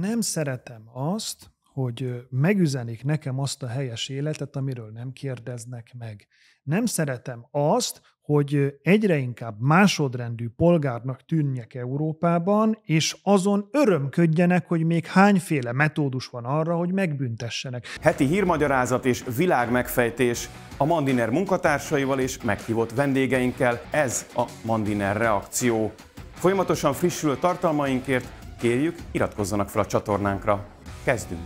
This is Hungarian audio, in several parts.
nem szeretem azt, hogy megüzenik nekem azt a helyes életet, amiről nem kérdeznek meg. Nem szeretem azt, hogy egyre inkább másodrendű polgárnak tűnjek Európában, és azon örömködjenek, hogy még hányféle metódus van arra, hogy megbüntessenek. Heti hírmagyarázat és világmegfejtés a Mandiner munkatársaival és meghívott vendégeinkkel. Ez a Mandiner reakció. Folyamatosan frissülő tartalmainkért Kérjük, iratkozzanak fel a csatornánkra. Kezdünk!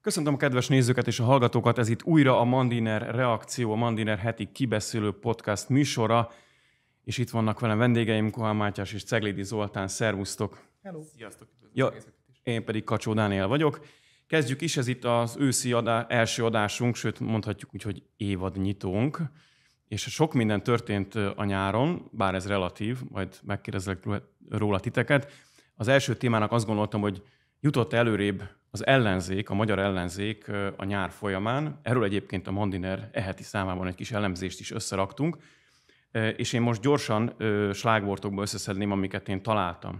Köszöntöm a kedves nézőket és a hallgatókat, ez itt újra a Mandiner Reakció, a Mandiner heti kibeszélő podcast műsora, és itt vannak velem vendégeim, Kohán Mátyás és Ceglédi Zoltán, szervusztok! Hello! Sziasztok! Ja, én pedig Kacsó Dániel vagyok. Kezdjük is, ez itt az őszi adá- első adásunk, sőt mondhatjuk úgy, hogy évad nyitónk. És sok minden történt a nyáron, bár ez relatív, majd megkérdezlek róla titeket. Az első témának azt gondoltam, hogy jutott előrébb az ellenzék, a magyar ellenzék a nyár folyamán. Erről egyébként a Mandiner eheti számában egy kis elemzést is összeraktunk. És én most gyorsan slágvortokba összeszedném, amiket én találtam.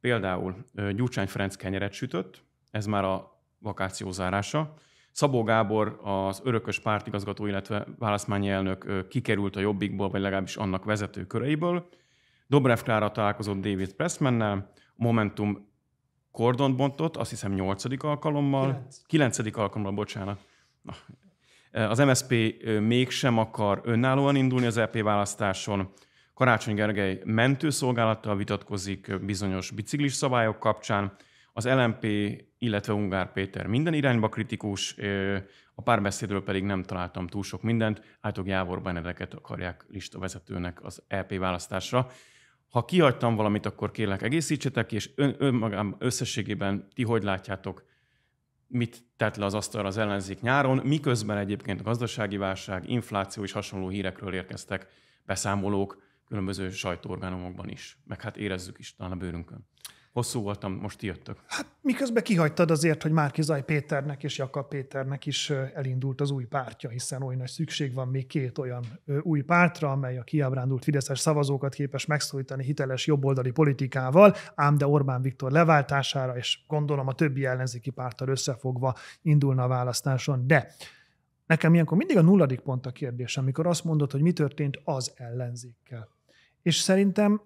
Például Gyurcsány Ferenc kenyeret sütött, ez már a vakáció zárása. Szabó Gábor, az örökös pártigazgató, illetve választmányi elnök kikerült a Jobbikból, vagy legalábbis annak vezető köreiből. Dobrev Klára találkozott David Pressmannel, Momentum kordont bontott, azt hiszem nyolcadik alkalommal, 9. kilencedik alkalommal, bocsánat. Na. Az MSP mégsem akar önállóan indulni az EP választáson, Karácsony Gergely mentőszolgálattal vitatkozik bizonyos biciklis szabályok kapcsán, az LMP, illetve Ungár Péter minden irányba kritikus, a párbeszédről pedig nem találtam túl sok mindent, állítólag Jávor Benedeket akarják listavezetőnek az LP e választásra. Ha kihagytam valamit, akkor kérlek egészítsetek, és ön, önmagám összességében ti hogy látjátok, mit tett le az asztalra az ellenzék nyáron, miközben egyébként a gazdasági válság, infláció és hasonló hírekről érkeztek beszámolók különböző sajtóorgánumokban is, meg hát érezzük is talán a bőrünkön. Hosszú voltam, most jöttök. Hát miközben kihagytad azért, hogy Márki Zaj Péternek és Jakab Péternek is elindult az új pártja, hiszen oly nagy szükség van még két olyan új pártra, amely a kiábrándult fideszes szavazókat képes megszólítani hiteles jobboldali politikával, ám de Orbán Viktor leváltására, és gondolom a többi ellenzéki párttal összefogva indulna a választáson. De nekem ilyenkor mindig a nulladik pont a kérdés, amikor azt mondod, hogy mi történt az ellenzékkel. És szerintem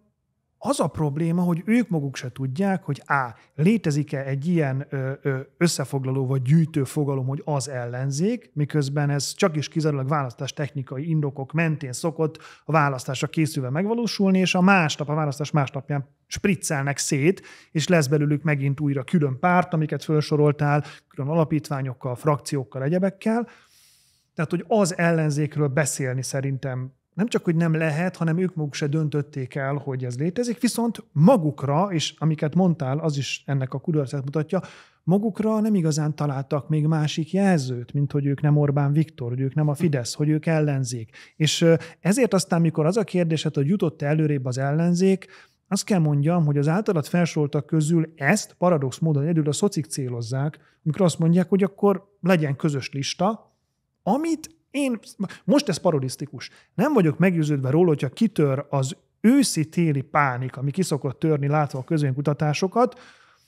az a probléma, hogy ők maguk se tudják, hogy A. Létezik-e egy ilyen ö, ö, összefoglaló vagy gyűjtő fogalom, hogy az ellenzék, miközben ez csak is kizárólag választás technikai indokok mentén szokott a választásra készülve megvalósulni, és a másnap, a választás másnapján spriccelnek szét, és lesz belőlük megint újra külön párt, amiket felsoroltál, külön alapítványokkal, frakciókkal, egyebekkel. Tehát, hogy az ellenzékről beszélni szerintem nem csak, hogy nem lehet, hanem ők maguk se döntötték el, hogy ez létezik, viszont magukra, és amiket mondtál, az is ennek a kudarcát mutatja, magukra nem igazán találtak még másik jelzőt, mint hogy ők nem Orbán Viktor, hogy ők nem a Fidesz, hogy ők ellenzék. És ezért aztán, mikor az a kérdésed, hogy jutott -e előrébb az ellenzék, azt kell mondjam, hogy az általat felsoroltak közül ezt paradox módon egyedül a szocik célozzák, amikor azt mondják, hogy akkor legyen közös lista, amit én, most ez parodisztikus. Nem vagyok meggyőződve róla, hogyha kitör az őszi-téli pánik, ami kiszokott törni látva a kutatásokat,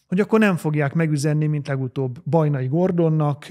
hogy akkor nem fogják megüzenni, mint legutóbb Bajnai Gordonnak,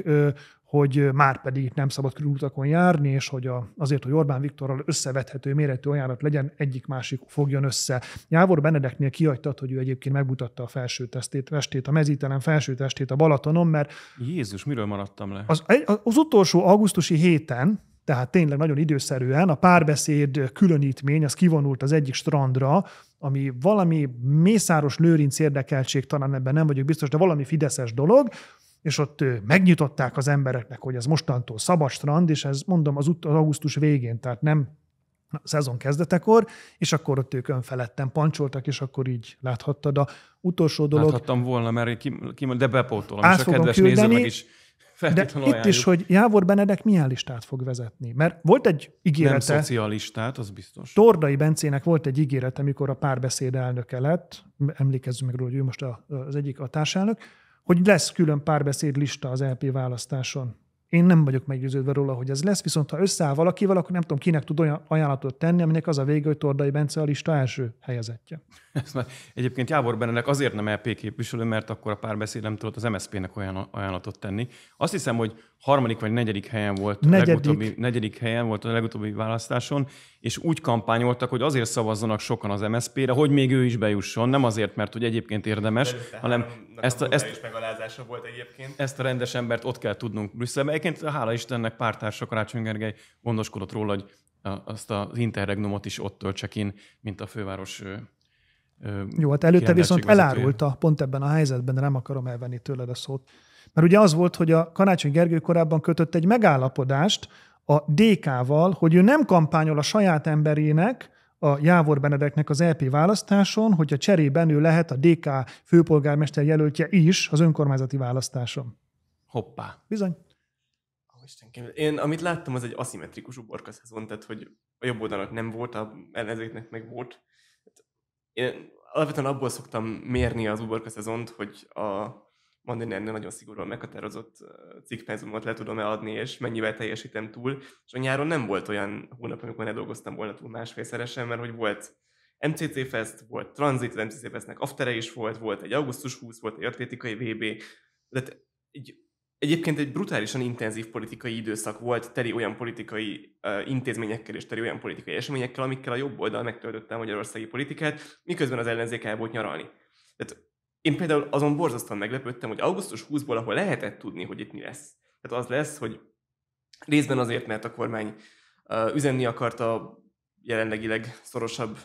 hogy már pedig nem szabad körútakon járni, és hogy a, azért, hogy Orbán Viktorral összevethető méretű ajánlat legyen, egyik másik fogjon össze. Jávor Benedeknél kiadtad, hogy ő egyébként megmutatta a felső testét, testét a mezítelen felső testét a Balatonon, mert... Jézus, miről maradtam le? Az, az utolsó augusztusi héten, tehát tényleg nagyon időszerűen a párbeszéd különítmény az kivonult az egyik strandra, ami valami mészáros lőrinc érdekeltség, talán ebben nem vagyok biztos, de valami fideszes dolog, és ott megnyitották az embereknek, hogy ez mostantól szabad strand, és ez mondom az, az augusztus végén, tehát nem a szezon kezdetekor, és akkor ott ők önfeledten pancsoltak, és akkor így láthattad. A utolsó dolog... Láthattam volna, mert én kim, de bepótolom, és a kedves küldeni, meg is de itt is, hogy Jávor Benedek milyen listát fog vezetni. Mert volt egy ígérete... Nem szocialistát, az biztos. Tordai Bencének volt egy ígérete, mikor a párbeszéd elnöke lett, emlékezzünk meg róla, hogy ő most az egyik a társelnök, hogy lesz külön párbeszédlista az LP választáson. Én nem vagyok meggyőződve róla, hogy ez lesz, viszont ha összeáll valakivel, akkor nem tudom, kinek tud olyan ajánlatot tenni, aminek az a vége, hogy Tordai Bence a lista első helyezettje. Ezt már egyébként Jábor Benedek azért nem LP képviselő, mert akkor a párbeszéd nem tudott az MSZP-nek olyan ajánlatot tenni. Azt hiszem, hogy harmadik vagy negyedik helyen volt negyedik. Legutóbbi, negyedik helyen volt a legutóbbi választáson, és úgy kampányoltak, hogy azért szavazzanak sokan az MSZP-re, hogy még ő is bejusson, nem azért, mert hogy egyébként érdemes, Előtte hát hanem ezt a, ezt, megalázása volt egyébként. ezt a rendes embert ott kell tudnunk Brüsszelbe. Egyébként hála Istennek pártársa Karácsony Gergely gondoskodott róla, hogy azt az interregnumot is ott töltse in, mint a főváros jó, hát előtte viszont elárulta pont ebben a helyzetben, de nem akarom elvenni tőled a szót, mert ugye az volt, hogy a Karácsony Gergő korábban kötött egy megállapodást a DK-val, hogy ő nem kampányol a saját emberének, a Jávor Benedeknek az LP e választáson, hogy a cserében ő lehet a DK főpolgármester jelöltje is az önkormányzati választáson. Hoppá. Bizony. Isten Én amit láttam, az egy aszimmetrikus uborka szezon, tehát hogy a jobb oldalnak nem volt, a ellenzéknek meg volt. Hát én alapvetően abból szoktam mérni az uborka szezont, hogy a mondani ennél nagyon szigorúan meghatározott cikkpenzumot le tudom-e adni, és mennyivel teljesítem túl. És a nyáron nem volt olyan hónap, amikor ne dolgoztam volna túl másfélszeresen, mert hogy volt MCC Fest, volt Transit, az MCC Festnek aftere is volt, volt egy augusztus 20, volt egy atlétikai VB, de egy, hát egyébként egy brutálisan intenzív politikai időszak volt, teli olyan politikai uh, intézményekkel és teli olyan politikai eseményekkel, amikkel a jobb oldal megtöltötte a magyarországi politikát, miközben az ellenzék el volt nyaralni. Tehát én például azon borzasztóan meglepődtem, hogy augusztus 20-ból, ahol lehetett tudni, hogy itt mi lesz. Tehát az lesz, hogy részben azért, mert a kormány üzenni akarta jelenlegileg szorosabb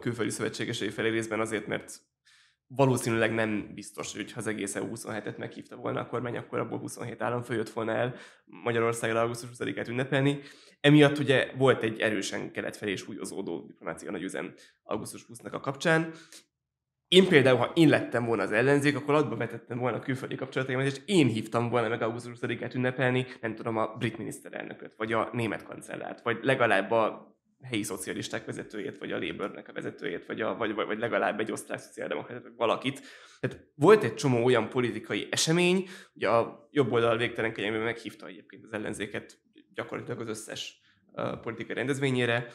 külföldi szövetségesei felé, részben azért, mert valószínűleg nem biztos, hogy ha az egész EU 27-et meghívta volna a kormány, akkor abból 27 állam följött volna el Magyarországra augusztus 20-át ünnepelni. Emiatt ugye volt egy erősen kelet felé súlyozódó diplomácia nagy üzem augusztus 20-nak a kapcsán, én például, ha én lettem volna az ellenzék, akkor adba vetettem volna a külföldi kapcsolataimat, és én hívtam volna meg augusztus 20-át ünnepelni, nem tudom, a brit miniszterelnököt, vagy a német kancellárt, vagy legalább a helyi szocialisták vezetőjét, vagy a labour a vezetőjét, vagy, a, vagy, vagy, vagy legalább egy osztrák szociáldemokratát, vagy valakit. Tehát volt egy csomó olyan politikai esemény, ugye a jobb oldal végtelen kegyelmében meghívta egyébként az ellenzéket gyakorlatilag az összes politikai rendezvényére,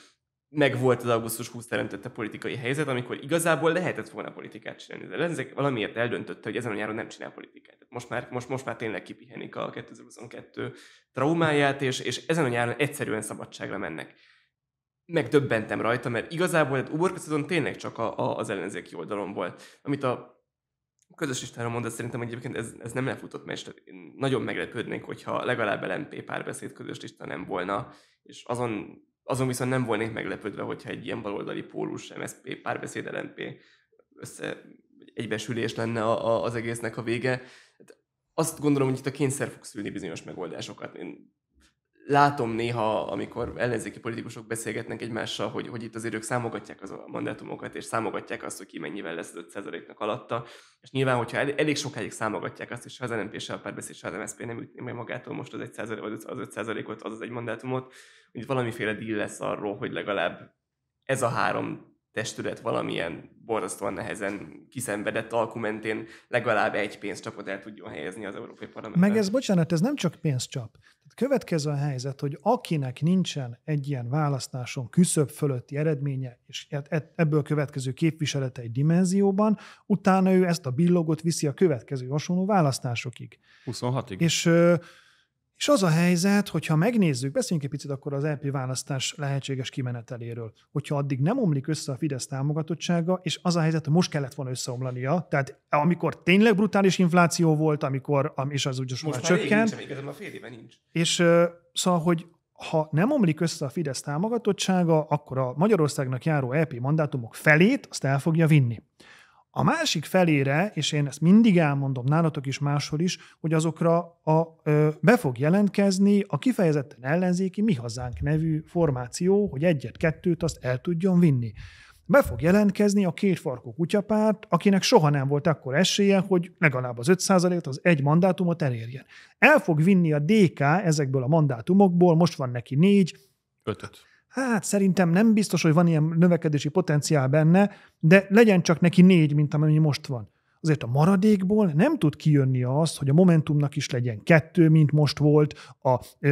meg volt az augusztus 20 teremtette politikai helyzet, amikor igazából lehetett volna politikát csinálni. De ezek valamiért eldöntötte, hogy ezen a nyáron nem csinál politikát. Most már, most, most már tényleg kipihenik a 2022 traumáját, és, és ezen a nyáron egyszerűen szabadságra mennek. Megdöbbentem rajta, mert igazából hát uborkaszidon tényleg csak a, a, az ellenzéki oldalon volt. Amit a közös listára mondott, szerintem hogy egyébként ez, ez nem lefutott, mert nagyon meglepődnék, hogyha legalább LMP párbeszéd közös lista nem volna, és azon azon viszont nem volnék meglepődve, hogyha egy ilyen baloldali pólus, MSZP, párbeszéd, LNP össze egybesülés lenne a, a, az egésznek a vége. Hát azt gondolom, hogy itt a kényszer fog szülni bizonyos megoldásokat. Én látom néha, amikor ellenzéki politikusok beszélgetnek egymással, hogy, hogy itt azért ők számogatják az a mandátumokat, és számogatják azt, hogy ki mennyivel lesz az 5%-nak alatta. És nyilván, hogyha el, elég sokáig számogatják azt, és ha az NMP-sel a párbeszéd, se az MSZP nem ütné meg magától most az 1 vagy az 5%-ot, az egy mandátumot, hogy valamiféle deal lesz arról, hogy legalább ez a három testület valamilyen borzasztóan nehezen kiszenvedett alkumentén legalább egy pénzcsapot el tudjon helyezni az Európai Parlamentben. Meg ez, bocsánat, ez nem csak pénzcsap. Következő a helyzet, hogy akinek nincsen egy ilyen választáson küszöb fölötti eredménye, és e- e- ebből következő képviselete egy dimenzióban, utána ő ezt a billogot viszi a következő hasonló választásokig. 26-ig. És és az a helyzet, hogyha megnézzük, beszéljünk egy picit akkor az LP választás lehetséges kimeneteléről, hogyha addig nem omlik össze a Fidesz támogatottsága, és az a helyzet, hogy most kellett volna összeomlania, tehát amikor tényleg brutális infláció volt, amikor, és az úgy most már csökkent. Nincs, a fél éve nincs. És szóval, hogy ha nem omlik össze a Fidesz támogatottsága, akkor a Magyarországnak járó LP mandátumok felét azt el fogja vinni. A másik felére, és én ezt mindig elmondom nálatok is máshol is, hogy azokra a, ö, be fog jelentkezni a kifejezetten ellenzéki Mi Hazánk nevű formáció, hogy egyet-kettőt azt el tudjon vinni. Be fog jelentkezni a két farkú kutyapárt, akinek soha nem volt akkor esélye, hogy legalább az 5%-ot, az egy mandátumot elérjen. El fog vinni a DK ezekből a mandátumokból, most van neki négy, Ötöt hát szerintem nem biztos, hogy van ilyen növekedési potenciál benne, de legyen csak neki négy, mint amennyi most van azért a maradékból nem tud kijönni az, hogy a Momentumnak is legyen kettő, mint most volt, a,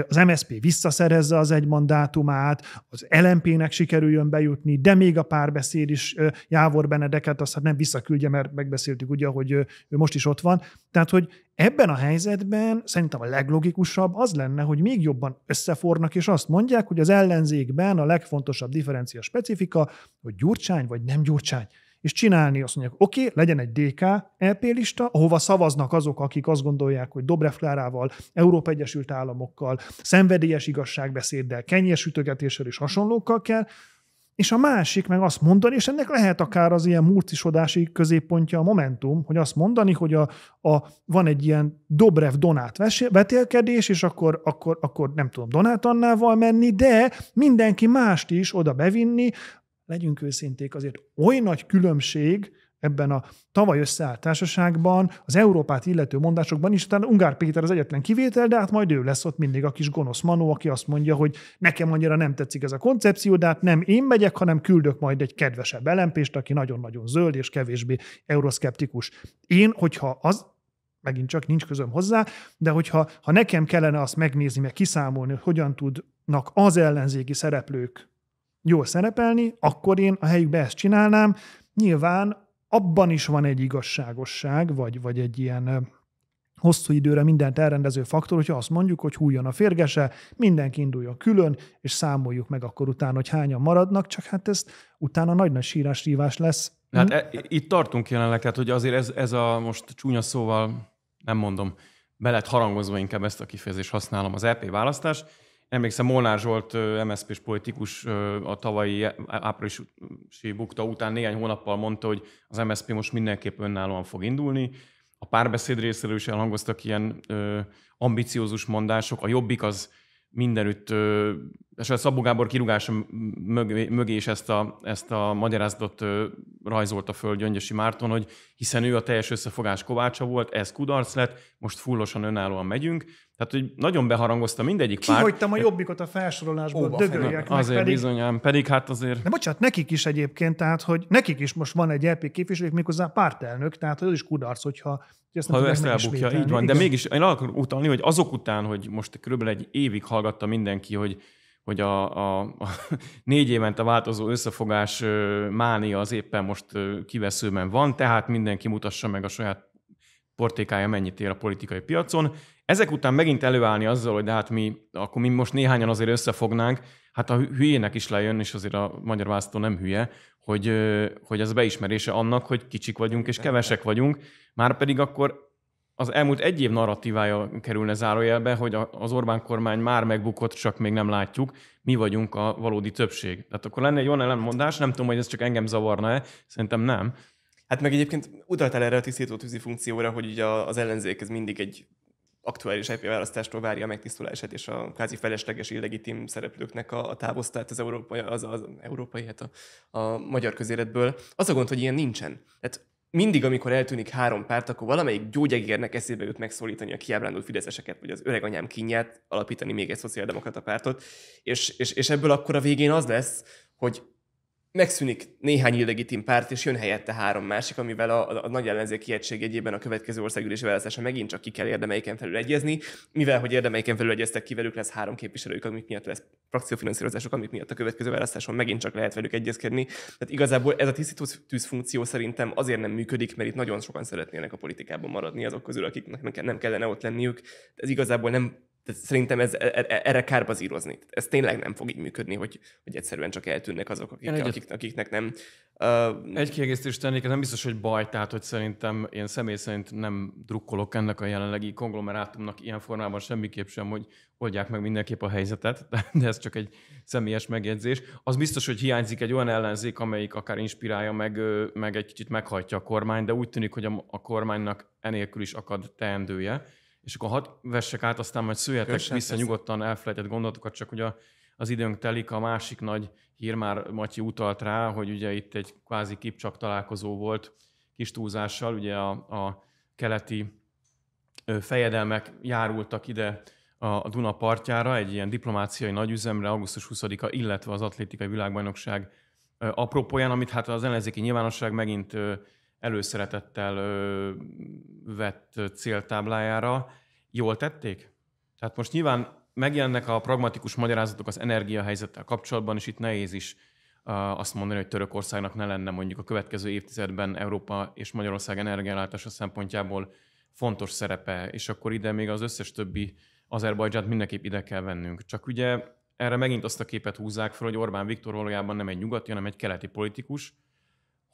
az MSP visszaszerezze az egy mandátumát, az LMP-nek sikerüljön bejutni, de még a párbeszéd is Jávor Benedeket azt hát nem visszaküldje, mert megbeszéltük ugye, hogy ő most is ott van. Tehát, hogy ebben a helyzetben szerintem a leglogikusabb az lenne, hogy még jobban összefornak, és azt mondják, hogy az ellenzékben a legfontosabb differencia specifika, hogy gyurcsány vagy nem gyurcsány és csinálni azt mondják, oké, okay, legyen egy DK LP e lista, ahova szavaznak azok, akik azt gondolják, hogy Dobrev Klárával, Európa Egyesült Államokkal, szenvedélyes igazságbeszéddel, kenyérsütögetéssel és hasonlókkal kell, és a másik meg azt mondani, és ennek lehet akár az ilyen murcisodási középpontja a Momentum, hogy azt mondani, hogy a, a, van egy ilyen Dobrev Donát vetélkedés, és akkor, akkor, akkor nem tudom Donát Annával menni, de mindenki mást is oda bevinni, legyünk őszinték, azért oly nagy különbség ebben a tavaly összeállt társaságban, az Európát illető mondásokban is, utána Ungár Péter az egyetlen kivétel, de hát majd ő lesz ott mindig a kis gonosz manó, aki azt mondja, hogy nekem annyira nem tetszik ez a koncepció, de hát nem én megyek, hanem küldök majd egy kedvesebb elempést, aki nagyon-nagyon zöld és kevésbé euroszkeptikus. Én, hogyha az megint csak nincs közöm hozzá, de hogyha ha nekem kellene azt megnézni, meg kiszámolni, hogy hogyan tudnak az ellenzéki szereplők jól szerepelni, akkor én a helyükbe ezt csinálnám. Nyilván abban is van egy igazságosság, vagy, vagy egy ilyen hosszú időre mindent elrendező faktor, hogyha azt mondjuk, hogy hújjon a férgese, mindenki induljon külön, és számoljuk meg akkor utána, hogy hányan maradnak, csak hát ez utána nagy-nagy sírás-rívás lesz. Hát e, itt tartunk jelenleg, tehát hogy azért ez, ez a most csúnya szóval, nem mondom, be lehet harangozva inkább ezt a kifejezést használom az EP választás, Emlékszem, Molnár Zsolt, mszp s politikus a tavalyi áprilisi bukta után néhány hónappal mondta, hogy az MSZP most mindenképp önállóan fog indulni. A párbeszéd részéről is elhangoztak ilyen ö, ambiciózus mondások. A jobbik az mindenütt ö, és a Szabó Gábor kirúgása mögé, mögé is ezt a, ezt a magyarázatot rajzolta föl Gyöngyösi Márton, hogy hiszen ő a teljes összefogás kovácsa volt, ez kudarc lett, most fullosan önállóan megyünk. Tehát, hogy nagyon beharangozta mindegyik párt. Kihagytam a jobbikot a felsorolásból, dögöljek meg. Azért pedig, bizonyám, pedig hát azért... De bocsánat, nekik is egyébként, tehát, hogy nekik is most van egy LP e képviselők, méghozzá pártelnök, tehát az is kudarc, hogyha ezt ha ha ezt elbukja, így van, Igen. de mégis én arra utalni, hogy azok után, hogy most körülbelül egy évig hallgatta mindenki, hogy hogy a, a, a négy évente változó összefogás mánia az éppen most kiveszőben van, tehát mindenki mutassa meg a saját portékája mennyit ér a politikai piacon. Ezek után megint előállni azzal, hogy de hát mi, akkor mi most néhányan azért összefognánk, hát a hülyének is lejön, és azért a magyar választó nem hülye, hogy, hogy ez beismerése annak, hogy kicsik vagyunk és kevesek vagyunk, már pedig akkor az elmúlt egy év narratívája kerülne zárójelbe, hogy az Orbán kormány már megbukott, csak még nem látjuk, mi vagyunk a valódi többség. Tehát akkor lenne egy olyan ellenmondás, nem tudom, hogy ez csak engem zavarna-e, szerintem nem. Hát meg egyébként utaltál erre a tisztító tűzi funkcióra, hogy ugye az ellenzék ez mindig egy aktuális EP választástól várja a megtisztulását és a kázi felesleges illegitim szereplőknek a, a az európai, az, az, az európai hát a, a magyar közéletből. Az a gond, hogy ilyen nincsen. Tehát mindig, amikor eltűnik három párt, akkor valamelyik gyógyegérnek eszébe jut megszólítani a kiábrándult fideszeseket, vagy az öreg anyám kinyát, alapítani még egy szociáldemokrata pártot, és, és, és ebből akkor a végén az lesz, hogy megszűnik néhány illegitim párt, és jön helyette három másik, amivel a, a, a nagy ellenzéki egység egyében a következő országgyűlési választása megint csak ki kell érdemeiken felül egyezni, mivel hogy érdemeiken felül egyeztek ki velük, lesz három képviselőjük, amik miatt lesz frakciófinanszírozások, amik miatt a következő választáson megint csak lehet velük egyezkedni. Tehát igazából ez a tisztító tűz funkció szerintem azért nem működik, mert itt nagyon sokan szeretnének a politikában maradni azok közül, akiknek nem kellene ott lenniük. Ez igazából nem tehát szerintem ez, e, e, erre kár bazírozni. Ez tényleg nem fog így működni, hogy, hogy egyszerűen csak eltűnnek azok, akik, egy, akik, akiknek nem. Uh, Egy kiegészítést tennék, ez nem biztos, hogy baj, tehát hogy szerintem én személy szerint nem drukkolok ennek a jelenlegi konglomerátumnak ilyen formában semmiképp sem, hogy oldják meg mindenképp a helyzetet, de, de ez csak egy személyes megjegyzés. Az biztos, hogy hiányzik egy olyan ellenzék, amelyik akár inspirálja, meg, meg egy kicsit meghajtja a kormány, de úgy tűnik, hogy a, a kormánynak enélkül is akad teendője és akkor hadd vessek át, aztán majd szüljetek vissza köszön. nyugodtan elfelejtett gondolatokat, csak ugye az időnk telik, a másik nagy hír már Matyi utalt rá, hogy ugye itt egy kvázi kipcsak találkozó volt kis túlzással, ugye a, a keleti fejedelmek járultak ide a Duna partjára, egy ilyen diplomáciai nagyüzemre augusztus 20-a, illetve az atlétikai világbajnokság apropóján, amit hát az ellenzéki nyilvánosság megint előszeretettel vett céltáblájára. Jól tették? Tehát most nyilván megjelennek a pragmatikus magyarázatok az energiahelyzettel kapcsolatban, és itt nehéz is azt mondani, hogy Törökországnak ne lenne mondjuk a következő évtizedben Európa és Magyarország energiállátása szempontjából fontos szerepe, és akkor ide még az összes többi Azerbajdzsát mindenképp ide kell vennünk. Csak ugye erre megint azt a képet húzzák fel, hogy Orbán Viktor valójában nem egy nyugati, hanem egy keleti politikus,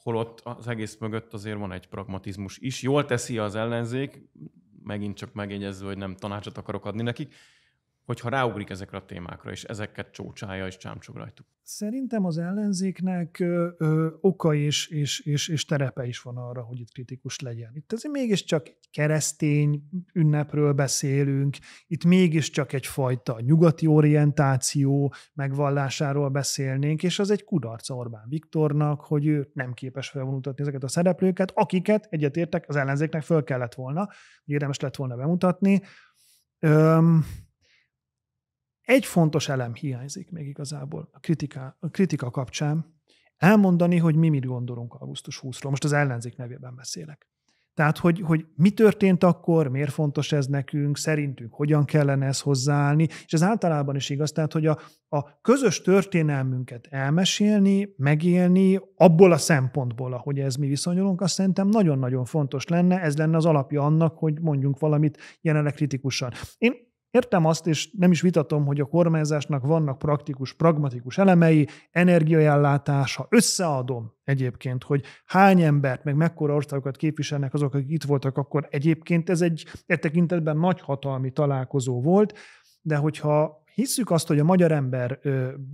holott az egész mögött azért van egy pragmatizmus is. Jól teszi az ellenzék, megint csak megjegyezve, hogy nem tanácsot akarok adni nekik, hogyha ráugrik ezekre a témákra, és ezeket csócsálja és csámcsog rajtuk. Szerintem az ellenzéknek ö, ö, oka és, és, és, és terepe is van arra, hogy itt kritikus legyen. Itt azért mégiscsak egy keresztény ünnepről beszélünk, itt mégiscsak egyfajta nyugati orientáció megvallásáról beszélnénk, és az egy kudarc Orbán Viktornak, hogy ő nem képes felvonultatni ezeket a szereplőket, akiket egyetértek az ellenzéknek föl kellett volna, érdemes lett volna bemutatni. Öm, egy fontos elem hiányzik még igazából a kritika, a kritika kapcsán, elmondani, hogy mi mit gondolunk augusztus 20-ról. Most az ellenzék nevében beszélek. Tehát, hogy, hogy mi történt akkor, miért fontos ez nekünk, szerintünk hogyan kellene ez hozzáállni, és ez általában is igaz, tehát, hogy a, a közös történelmünket elmesélni, megélni, abból a szempontból, ahogy ez mi viszonyulunk, azt szerintem nagyon-nagyon fontos lenne, ez lenne az alapja annak, hogy mondjunk valamit jelenleg kritikusan. Én Értem azt, és nem is vitatom, hogy a kormányzásnak vannak praktikus, pragmatikus elemei, energiaellátása, összeadom egyébként, hogy hány embert, meg mekkora országokat képviselnek azok, akik itt voltak, akkor egyébként ez egy e tekintetben hatalmi találkozó volt, de hogyha hiszük azt, hogy a magyar ember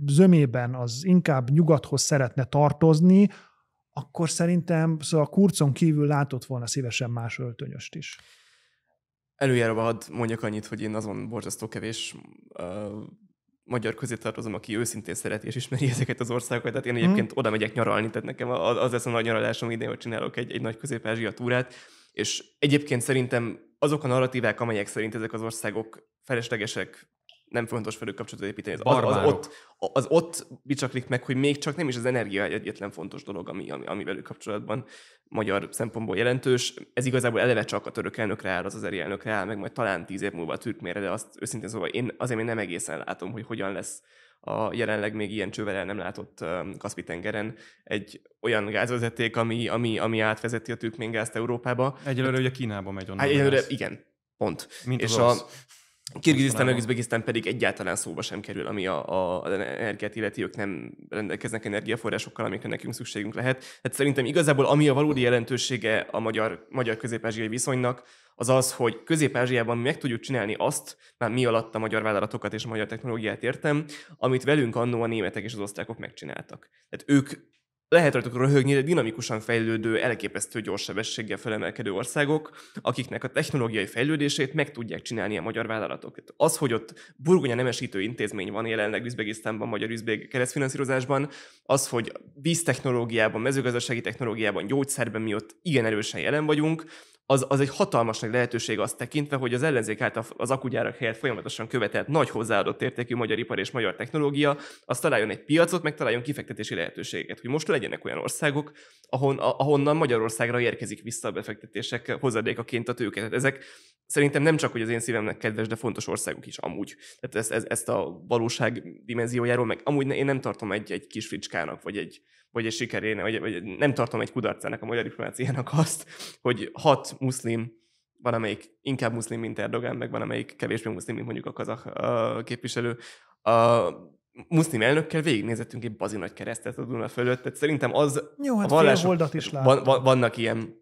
zömében az inkább nyugathoz szeretne tartozni, akkor szerintem szóval a kurcon kívül látott volna szívesen más öltönyöst is. Előjáróban hadd mondjak annyit, hogy én azon borzasztó kevés uh, magyar közé tartozom, aki őszintén szereti és ismeri ezeket az országokat. Tehát én mhm. egyébként hmm. oda megyek nyaralni, tehát nekem az lesz a nagy nyaralásom idén, hogy csinálok egy, egy nagy közép túrát. És egyébként szerintem azok a narratívák, amelyek szerint ezek az országok feleslegesek, nem fontos velük kapcsolatot építeni. Az, az, az, ott, az ott bicsaklik meg, hogy még csak nem is az energia egy egyetlen fontos dolog, ami, ami, ami velük kapcsolatban magyar szempontból jelentős. Ez igazából eleve csak a török elnökre áll, az az elnökre áll, meg majd talán tíz év múlva a türkmére, de azt őszintén szóval én azért én nem egészen látom, hogy hogyan lesz a jelenleg még ilyen csővel el nem látott um, Kaspi-tengeren egy olyan gázvezeték, ami, ami, ami átvezeti a türkmén gázt Európába. Egyelőre ugye Kínába megy onnan. Egyelőre, igen, pont. Mint és az a, Kirgizisztán, Üzbegisztán pedig egyáltalán szóba sem kerül, ami a, a, az energiát illeti, ők nem rendelkeznek energiaforrásokkal, amikre nekünk szükségünk lehet. Tehát szerintem igazából ami a valódi jelentősége a magyar, magyar közép-ázsiai viszonynak, az az, hogy Közép-Ázsiában mi meg tudjuk csinálni azt, már mi alatt a magyar vállalatokat és a magyar technológiát értem, amit velünk annó a németek és az osztrákok megcsináltak. Tehát ők lehet rajtuk röhögni, de dinamikusan fejlődő, elképesztő gyors sebességgel felemelkedő országok, akiknek a technológiai fejlődését meg tudják csinálni a magyar vállalatok. Az, hogy ott burgonya nemesítő intézmény van jelenleg Üzbegisztánban, magyar üzbeg keresztfinanszírozásban, az, hogy víztechnológiában, mezőgazdasági technológiában, gyógyszerben mi ott igen erősen jelen vagyunk, az, az egy hatalmas nagy lehetőség azt tekintve, hogy az ellenzék által az akugyárak helyett folyamatosan követelt nagy hozzáadott értékű magyar ipar és magyar technológia, az találjon egy piacot, meg találjon kifektetési lehetőséget, hogy most legyenek olyan országok, ahon, ahonnan Magyarországra érkezik vissza a befektetések hozadékaként a tőke. Tehát ezek szerintem nem csak, hogy az én szívemnek kedves, de fontos országok is amúgy. Tehát ezt, ezt a valóság dimenziójáról, meg amúgy én nem tartom egy, egy kis fricskának, vagy egy, vagy egy sikerén, vagy, vagy nem tartom egy kudarcának a magyar diplomáciának azt, hogy hat muszlim, van amelyik inkább muszlim, mint Erdogan, meg van amelyik kevésbé muszlim, mint mondjuk a kazak képviselő, a muszlim elnökkel végignézettünk egy bazinagy keresztet a Duna fölött, tehát szerintem az... Jó, hát a vallások, is van, van, vannak ilyen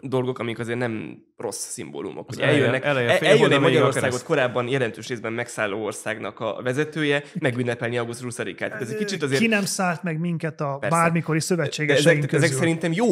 dolgok, amik azért nem rossz szimbólumok. Az hogy eljönnek, eleje, eleje eljön egy Magyarországot korábban jelentős részben megszálló országnak a vezetője megünnepelni augusztus 20-át. Ez egy kicsit azért... Ki nem szállt meg minket a Persze. bármikori szövetségeseink ezek, közül. Ezek szerintem jó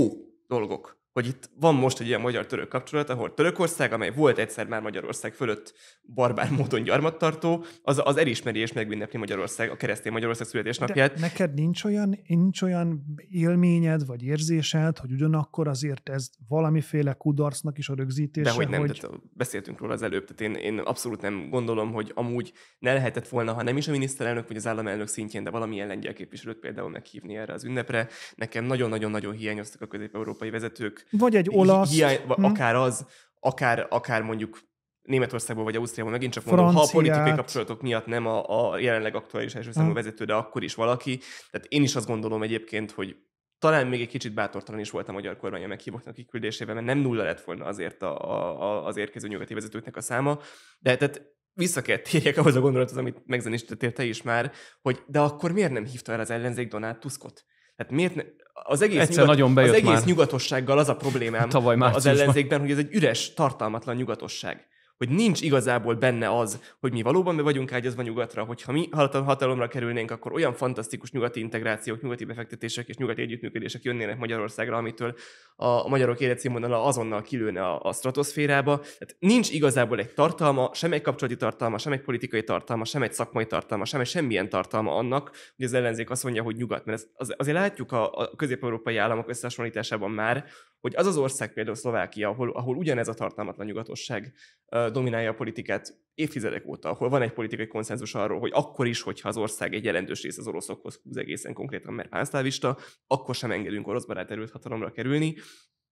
dolgok hogy itt van most egy ilyen magyar-török kapcsolat, ahol Törökország, amely volt egyszer már Magyarország fölött barbár módon gyarmattartó, az, az elismeri és megünnepli Magyarország, a keresztény Magyarország születésnapját. De neked nincs olyan, nincs olyan élményed vagy érzésed, hogy ugyanakkor azért ez valamiféle kudarcnak is a rögzítése? hogy nem, hogy... tehát beszéltünk róla az előbb, tehát én, én abszolút nem gondolom, hogy amúgy ne lehetett volna, ha nem is a miniszterelnök vagy az államelnök szintjén, de valamilyen lengyel képviselőt például meghívni erre az ünnepre. Nekem nagyon-nagyon-nagyon hiányoztak a közép-európai vezetők, vagy egy olasz. Hiány, hm? Akár az, akár, akár mondjuk Németországból vagy Ausztriából, megint csak mondom, Franciát. ha a politikai kapcsolatok miatt nem a, a jelenleg aktuális első hm. számú vezető, de akkor is valaki. Tehát én is azt gondolom egyébként, hogy talán még egy kicsit bátortalan is volt a magyar kormány a meghívottnak kiküldésében, mert nem nulla lett volna azért a, a, az érkező nyugati vezetőknek a száma, de tehát vissza kell térjek ahhoz a gondolathoz, amit megzenésítettél te is már, hogy de akkor miért nem hívta el az ellenzék Donát Tuskot? Hát miért ne, az egész, Egyszer nyugat, nagyon bejött az egész már. nyugatossággal az a problémám Tavaly az ellenzékben, hogy ez egy üres, tartalmatlan nyugatosság hogy nincs igazából benne az, hogy mi valóban be vagyunk ágyazva nyugatra, hogyha mi hatalomra kerülnénk, akkor olyan fantasztikus nyugati integrációk, nyugati befektetések és nyugati együttműködések jönnének Magyarországra, amitől a magyarok életszínvonala azonnal kilőne a, a stratoszférába. Tehát nincs igazából egy tartalma, sem egy kapcsolati tartalma, sem egy politikai tartalma, sem egy szakmai tartalma, sem egy semmilyen tartalma annak, hogy az ellenzék azt mondja, hogy nyugat. Mert az, azért látjuk a, a közép-európai államok összehasonlításában már, hogy az az ország, például Szlovákia, ahol, ahol ugyanez a tartalmatlan nyugatosság ö, dominálja a politikát évtizedek óta, ahol van egy politikai konszenzus arról, hogy akkor is, hogyha az ország egy jelentős része az oroszokhoz húz egészen konkrétan, mert pánszlávista, akkor sem engedünk orosz barát erőt hatalomra kerülni.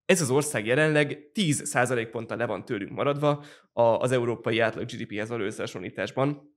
Ez az ország jelenleg 10 ponttal le van tőlünk maradva az európai átlag GDP-hez való összehasonlításban,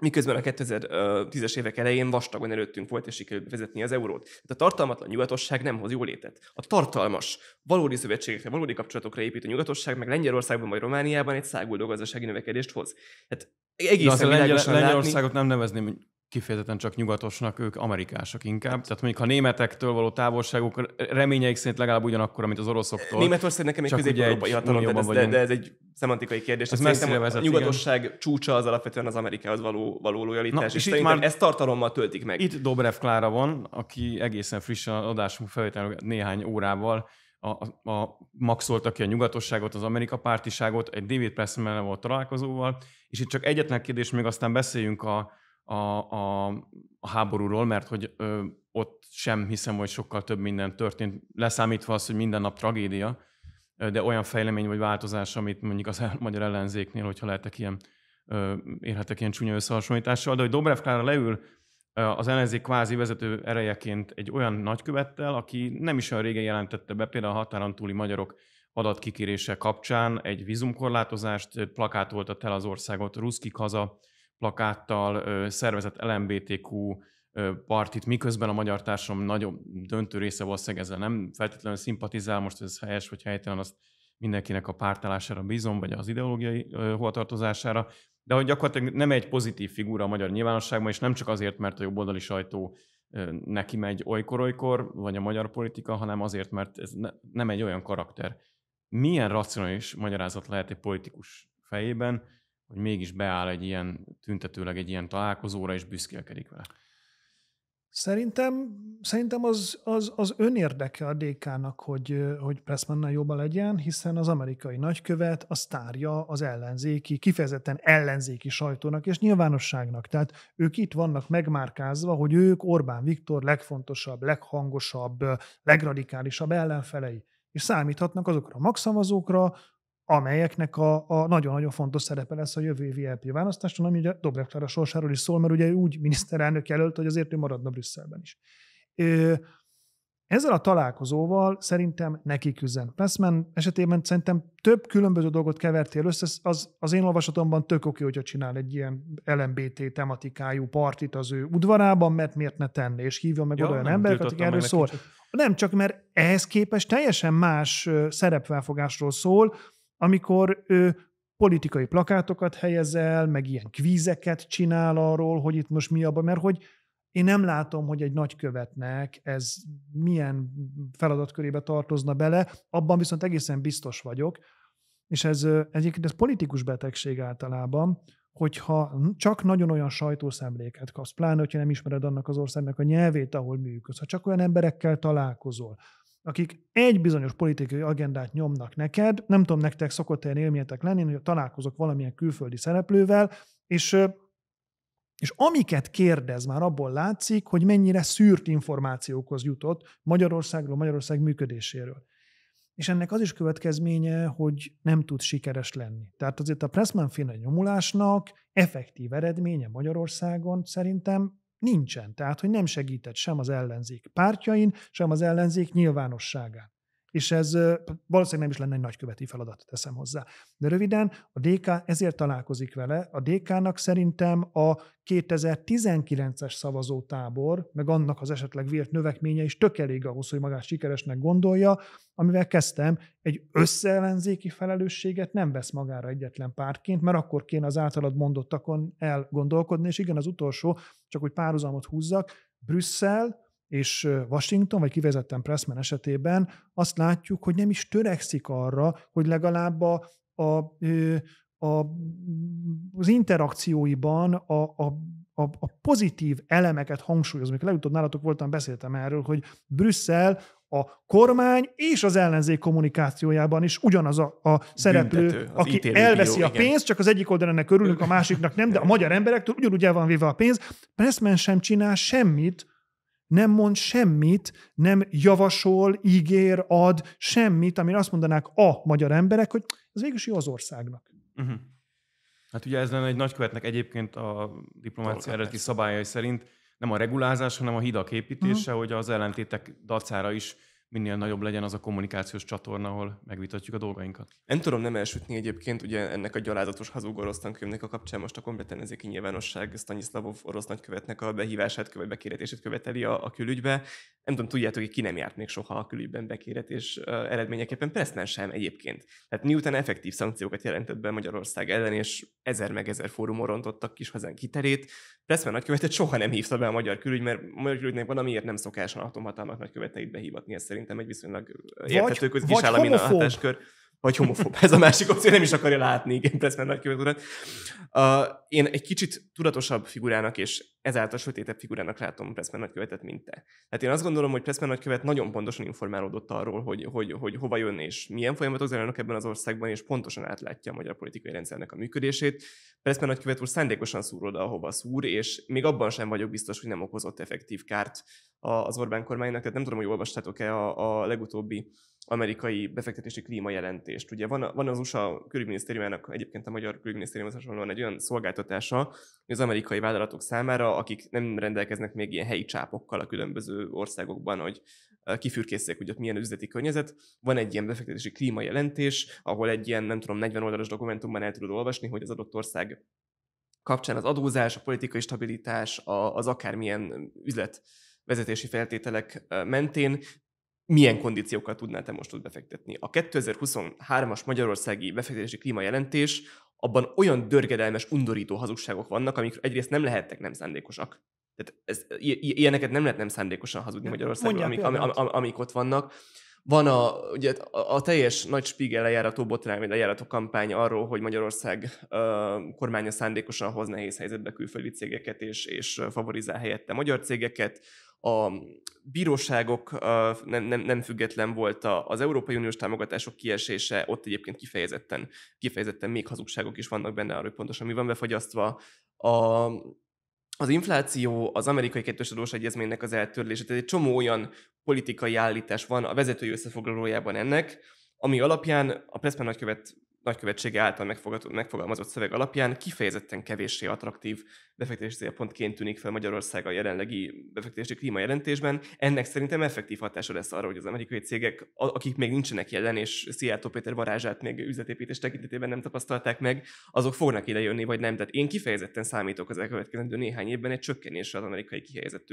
Miközben a 2010-es évek elején vastagon előttünk volt, és sikerült vezetni az eurót. Tehát a tartalmatlan nyugatosság nem hoz jólétet. A tartalmas, valódi szövetségekre, valódi kapcsolatokra építő nyugatosság, meg Lengyelországban vagy Romániában egy száguldó gazdasági növekedést hoz. Tehát egészen De azt a Lengyel, Lengyelországot nem nevezném kifejezetten csak nyugatosnak, ők amerikások inkább. Hát- Tehát mondjuk, ha németektől való távolságuk reményeik szerint legalább ugyanakkor, mint az oroszoktól. Németország nekem egy közép-európai hatalom, de ez, de, de, ez egy szemantikai kérdés. Ez Szerintem vezet, a nyugatosság igen. csúcsa az alapvetően az Amerikához való, való lojalitás, Na, és, és itt már ezt tartalommal töltik meg. Itt Dobrev Klára van, aki egészen friss az adásunk felvételő néhány órával a, a maxolta ki a nyugatosságot, az amerika pártiságot, egy David Pressman volt találkozóval, és itt csak egyetlen kérdés, még aztán beszéljünk a, a, a, a háborúról, mert hogy ö, ott sem hiszem, hogy sokkal több minden történt, leszámítva az, hogy minden nap tragédia, de olyan fejlemény vagy változás, amit mondjuk az magyar ellenzéknél, hogyha lehetek ilyen, ö, érhetek ilyen csúnya összehasonlítással, de hogy Dobrev Klára leül az ellenzék kvázi vezető erejeként egy olyan nagykövettel, aki nem is olyan régen jelentette be például a határon túli magyarok adatkikérése kapcsán egy vízumkorlátozást, plakátoltat el az országot, ruszkik haza, plakáttal szervezett LMBTQ partit, miközben a magyar társadalom nagyobb döntő része valószínűleg ezzel nem feltétlenül szimpatizál, most ez helyes vagy helytelen, azt mindenkinek a pártállására bízom, vagy az ideológiai hovatartozására, de hogy gyakorlatilag nem egy pozitív figura a magyar nyilvánosságban, és nem csak azért, mert a jobboldali sajtó neki megy olykor-olykor, vagy a magyar politika, hanem azért, mert ez ne, nem egy olyan karakter. Milyen racionális magyarázat lehet egy politikus fejében, hogy mégis beáll egy ilyen, tüntetőleg egy ilyen találkozóra, és büszkélkedik vele? Szerintem, szerintem az, az, az önérdeke a DK-nak, hogy, hogy Pressmannál jobban legyen, hiszen az amerikai nagykövet a sztárja az ellenzéki, kifejezetten ellenzéki sajtónak és nyilvánosságnak. Tehát ők itt vannak megmárkázva, hogy ők Orbán Viktor legfontosabb, leghangosabb, legradikálisabb ellenfelei. És számíthatnak azokra a magszavazókra, amelyeknek a, a nagyon-nagyon fontos szerepe lesz a jövő évi e LP választáson, ami ugye Dobrev Klára sorsáról is szól, mert ugye úgy miniszterelnök jelölt, hogy azért ő maradna Brüsszelben is. ezzel a találkozóval szerintem neki üzen. Pressman esetében szerintem több különböző dolgot kevertél össze, az, az én olvasatomban tök oké, hogyha csinál egy ilyen LMBT tematikájú partit az ő udvarában, mert miért ne tenni, és hívja meg ja, olyan embereket, akik erről szól. Csak. Nem csak, mert ehhez képest teljesen más szerepfelfogásról szól, amikor ő politikai plakátokat helyez el, meg ilyen kvízeket csinál arról, hogy itt most mi abban, mert hogy én nem látom, hogy egy nagykövetnek ez milyen feladatkörébe tartozna bele, abban viszont egészen biztos vagyok, és ez egyébként ez politikus betegség általában, hogyha csak nagyon olyan sajtószemléket kapsz, pláne, hogyha nem ismered annak az országnak a nyelvét, ahol működsz, ha csak olyan emberekkel találkozol, akik egy bizonyos politikai agendát nyomnak neked, nem tudom, nektek szokott ilyen élményetek lenni, hogy találkozok valamilyen külföldi szereplővel, és és amiket kérdez, már abból látszik, hogy mennyire szűrt információkhoz jutott Magyarországról, Magyarország működéséről. És ennek az is következménye, hogy nem tud sikeres lenni. Tehát azért a Pressman féle nyomulásnak effektív eredménye Magyarországon szerintem Nincsen. Tehát, hogy nem segített sem az ellenzék pártjain, sem az ellenzék nyilvánosságán és ez valószínűleg nem is lenne egy nagyköveti feladat, teszem hozzá. De röviden, a DK ezért találkozik vele. A DK-nak szerintem a 2019-es szavazótábor, meg annak az esetleg vért növekménye is tök elég ahhoz, hogy magát sikeresnek gondolja, amivel kezdtem, egy összeellenzéki felelősséget nem vesz magára egyetlen pártként, mert akkor kéne az általad mondottakon elgondolkodni, és igen, az utolsó, csak hogy párhuzamot húzzak, Brüsszel és Washington, vagy kivezetten Pressman esetében azt látjuk, hogy nem is törekszik arra, hogy legalább a, a, a, az interakcióiban a, a a, pozitív elemeket hangsúlyozom. Amikor legutóbb nálatok voltam, beszéltem erről, hogy Brüsszel a kormány és az ellenzék kommunikációjában is ugyanaz a, a szereplő, Büntető, aki elveszi jó, a pénzt, igen. csak az egyik oldalon ennek örülünk, a másiknak nem, de a magyar emberektől ugyanúgy el van véve a pénz. Pressman sem csinál semmit, nem mond semmit, nem javasol, ígér, ad semmit, amire azt mondanák a magyar emberek, hogy ez végül is jó az országnak. Uh-huh. Hát ugye ez lenne egy nagykövetnek egyébként a diplomácia eredeti szabályai szerint, nem a regulázás, hanem a hidak építése, uh-huh. hogy az ellentétek dacára is minél nagyobb legyen az a kommunikációs csatorna, ahol megvitatjuk a dolgainkat. Nem tudom nem elsütni egyébként, ugye ennek a gyalázatos hazug orosz tankönyvnek a kapcsán most a komplet ellenzéki nyilvánosság Stanislavov orosz nagykövetnek a behívását, követ, bekéretését követeli a, a külügybe. Nem tudom, tudjátok, hogy ki nem járt még soha a külügyben bekéretés uh, eredményeképpen, Pressman sem egyébként. Tehát miután effektív szankciókat jelentett be Magyarország ellen, és ezer meg ezer fórumon rontottak kis hazánk hitelét, Pressman nagykövetet soha nem hívta be a magyar külügy, mert a magyar külügynek valamiért nem szokásan atomhatalmak nagyköveteit behívatni ezt szerintem egy viszonylag érthető közgyisállami hatáskör. Vagy homofób. Ez a másik opció, nem is akarja látni, igen, Pressman nagykövet nagy Uh, én egy kicsit tudatosabb figurának és ezáltal sötétebb figurának látom Pressman nagykövetet, mint te. Tehát én azt gondolom, hogy Pressman nagykövet nagyon pontosan informálódott arról, hogy, hogy, hogy hova jön és milyen folyamatok zajlanak ebben az országban, és pontosan átlátja a magyar politikai rendszernek a működését. Pressman nagykövet úr szándékosan szúr oda, ahova szúr, és még abban sem vagyok biztos, hogy nem okozott effektív kárt az Orbán kormánynak. Tehát nem tudom, hogy olvastátok-e a, a legutóbbi amerikai befektetési jelentést. Ugye van, van az USA külügyminisztériumának, egyébként a magyar külügyminisztériumhoz hasonlóan egy olyan szolgáltatása, hogy az amerikai vállalatok számára akik nem rendelkeznek még ilyen helyi csápokkal a különböző országokban, hogy kifürkészek, hogy ott milyen üzleti környezet. Van egy ilyen befektetési klímajelentés, ahol egy ilyen, nem tudom, 40 oldalas dokumentumban el tudod olvasni, hogy az adott ország kapcsán az adózás, a politikai stabilitás, az akármilyen üzlet vezetési feltételek mentén milyen kondíciókat tudnál te most ott befektetni. A 2023-as magyarországi befektetési klímajelentés abban olyan dörgedelmes, undorító hazugságok vannak, amik egyrészt nem lehettek nem szándékosak. Tehát ez, ilyeneket nem lehet nem szándékosan hazudni Magyarországon, amik, am, am, am, amik ott vannak. Van a, ugye, a, a teljes nagy Spiegel lejárató botrány, vagy lejárató kampány arról, hogy Magyarország ö, kormánya szándékosan hoz nehéz helyzetbe külföldi cégeket, és, és favorizál helyette magyar cégeket a bíróságok nem, nem, nem független volt az Európai Uniós támogatások kiesése, ott egyébként kifejezetten, kifejezetten még hazugságok is vannak benne arra, hogy pontosan mi van befagyasztva. A, az infláció, az amerikai kettős egyezménynek az eltörlése, tehát egy csomó olyan politikai állítás van a vezetői összefoglalójában ennek, ami alapján a Pressman nagykövet nagykövetsége által megfogalmazott szöveg alapján kifejezetten kevéssé attraktív befektetési célpontként tűnik fel Magyarország a jelenlegi befektetési jelentésben. Ennek szerintem effektív hatása lesz arra, hogy az amerikai cégek, akik még nincsenek jelen, és Szijjártó Péter varázsát még üzletépítés tekintetében nem tapasztalták meg, azok fognak idejönni, vagy nem. Tehát én kifejezetten számítok az elkövetkezendő néhány évben egy csökkenésre az amerikai kihelyezett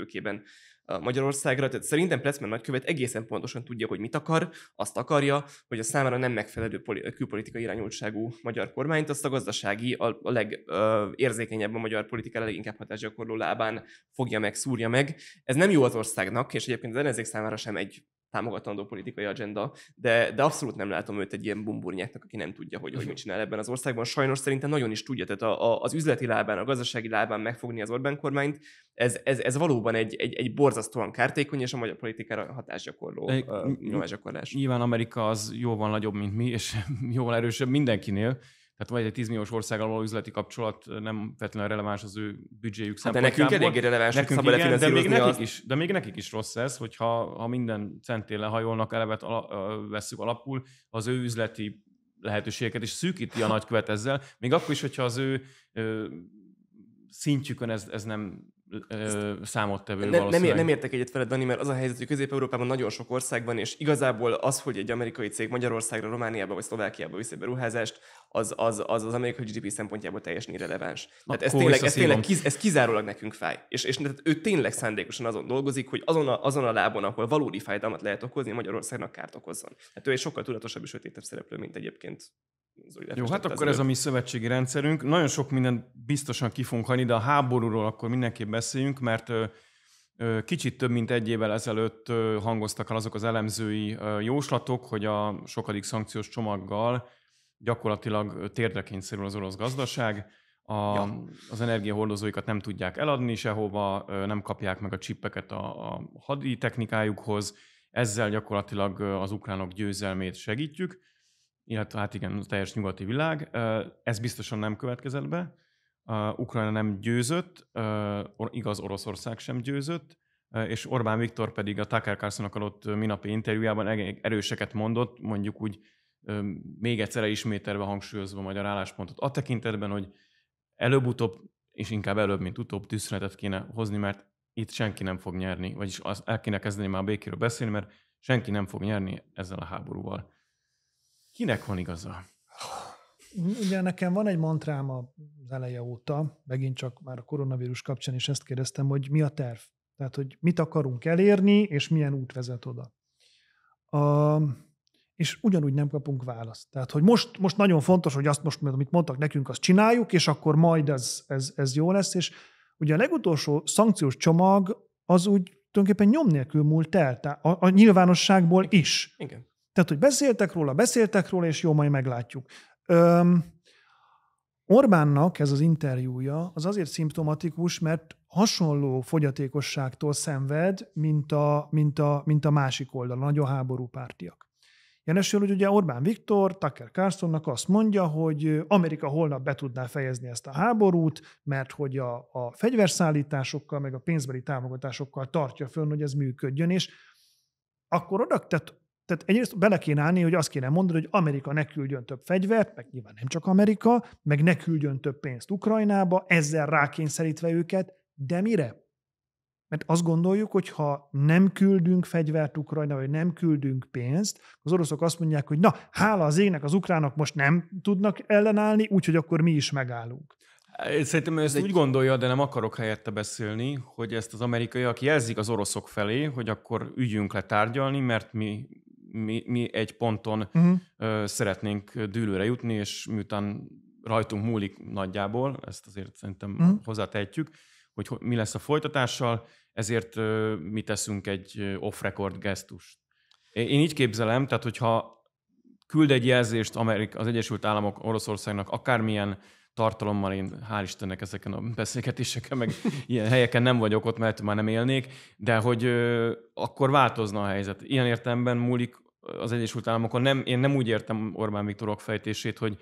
Magyarországra. Tehát szerintem Pressman nagykövet egészen pontosan tudja, hogy mit akar, azt akarja, hogy a számára nem megfelelő poli- külpolitikai irányú irányultságú magyar kormányt, azt a gazdasági, a, a legérzékenyebb a magyar politika, a leginkább hatásgyakorló lábán fogja meg, szúrja meg. Ez nem jó az országnak, és egyébként az ellenzék számára sem egy támogatandó politikai agenda, de, de abszolút nem látom őt egy ilyen bumburnyáknak, aki nem tudja, hogy, hogy mit csinál ebben az országban. Sajnos szerintem nagyon is tudja, tehát a, a, az üzleti lábán, a gazdasági lábán megfogni az Orbán kormányt, ez, ez, ez valóban egy, egy, egy borzasztóan kártékony és a magyar politikára hatásgyakorló nyomásgyakorlás. Nyilván Amerika az jóval nagyobb, mint mi, és jóval erősebb mindenkinél, tehát vagy egy 10 milliós országgal való üzleti kapcsolat nem feltétlenül releváns az ő büdzséjük hát De nekünk eléggé releváns, nekünk hogy igen, de még, nekik is, de még nekik is rossz ez, hogyha ha minden centén lehajolnak, elevet ala, veszük alapul, az ő üzleti lehetőségeket is szűkíti a nagykövet ezzel, még akkor is, hogyha az ő ö, szintjükön ez, ez nem számottevő nem, nem, nem értek egyet veled, Dani, mert az a helyzet, hogy Közép-Európában nagyon sok országban, és igazából az, hogy egy amerikai cég Magyarországra, Romániába vagy Szlovákiába viszi beruházást, az az, az, az amerikai GDP szempontjából teljesen irreleváns. Tehát ez tényleg, ez, tényleg kiz, ez kizárólag nekünk fáj. És, és ő tényleg szándékosan azon dolgozik, hogy azon a, azon a lábon, ahol valódi fájdalmat lehet okozni, Magyarországnak kárt okozzon. Tehát ő egy sokkal tudatosabb és sötétebb szereplő, mint egyébként jó, hát akkor ez a mi szövetségi rendszerünk. Nagyon sok mindent biztosan ki fogunk hagyni, de a háborúról akkor mindenképp beszéljünk, mert kicsit több mint egy évvel ezelőtt hangoztak el azok az elemzői jóslatok, hogy a sokadik szankciós csomaggal gyakorlatilag térdre kényszerül az orosz gazdaság, a, ja. az energiahordozóikat nem tudják eladni sehova, nem kapják meg a csippeket a, a hadi technikájukhoz, ezzel gyakorlatilag az ukránok győzelmét segítjük illetve hát igen, a teljes nyugati világ. Ez biztosan nem következett be. Ukrajna nem győzött, igaz Oroszország sem győzött, és Orbán Viktor pedig a Tucker carlson adott minapi interjújában erőseket mondott, mondjuk úgy még egyszer ismételve hangsúlyozva a magyar álláspontot. A tekintetben, hogy előbb-utóbb, és inkább előbb, mint utóbb tűzszünetet kéne hozni, mert itt senki nem fog nyerni, vagyis az, el kéne kezdeni már a békéről beszélni, mert senki nem fog nyerni ezzel a háborúval. Kinek van igaza? Ugye nekem van egy mantrám az eleje óta, megint csak már a koronavírus kapcsán is ezt kérdeztem, hogy mi a terv? Tehát, hogy mit akarunk elérni, és milyen út vezet oda. A, és ugyanúgy nem kapunk választ. Tehát, hogy most, most nagyon fontos, hogy azt most, amit mondtak nekünk, azt csináljuk, és akkor majd ez, ez, ez jó lesz. És ugye a legutolsó szankciós csomag az úgy tulajdonképpen nyom nélkül múlt el, tehát a, a nyilvánosságból is. Igen. Tehát, hogy beszéltek róla, beszéltek róla, és jó, majd meglátjuk. Öm, Orbánnak ez az interjúja az azért szimptomatikus, mert hasonló fogyatékosságtól szenved, mint a, mint a, mint a másik oldal, a nagyon háború pártiak. Jelesül, hogy ugye Orbán Viktor Tucker Carlsonnak azt mondja, hogy Amerika holnap be tudná fejezni ezt a háborút, mert hogy a, a fegyverszállításokkal, meg a pénzbeli támogatásokkal tartja föl, hogy ez működjön, és akkor oda, tehát tehát egyrészt bele kéne állni, hogy azt kéne mondani, hogy Amerika ne küldjön több fegyvert, meg nyilván nem csak Amerika, meg ne küldjön több pénzt Ukrajnába, ezzel rákényszerítve őket, de mire? Mert azt gondoljuk, hogy ha nem küldünk fegyvert Ukrajna, vagy nem küldünk pénzt, az oroszok azt mondják, hogy na, hála az égnek, az ukránok most nem tudnak ellenállni, úgyhogy akkor mi is megállunk. Szerintem ezt úgy gondolja, de nem akarok helyette beszélni, hogy ezt az amerikaiak jelzik az oroszok felé, hogy akkor ügyünk le tárgyalni, mert mi mi, mi egy ponton uh-huh. ö, szeretnénk dűlőre jutni, és miután rajtunk múlik nagyjából, ezt azért szerintem uh-huh. hozzátehetjük, hogy mi lesz a folytatással, ezért ö, mi teszünk egy off-record gesztust. Én így képzelem, tehát hogyha küld egy jelzést Amerika, az Egyesült Államok Oroszországnak akármilyen tartalommal én hál' Istennek ezeken a beszélgetéseken, meg ilyen helyeken nem vagyok ott, mert már nem élnék, de hogy ö, akkor változna a helyzet. Ilyen értelemben múlik az Egyesült Államokon. Nem, én nem úgy értem Orbán Viktor fejtését, hogy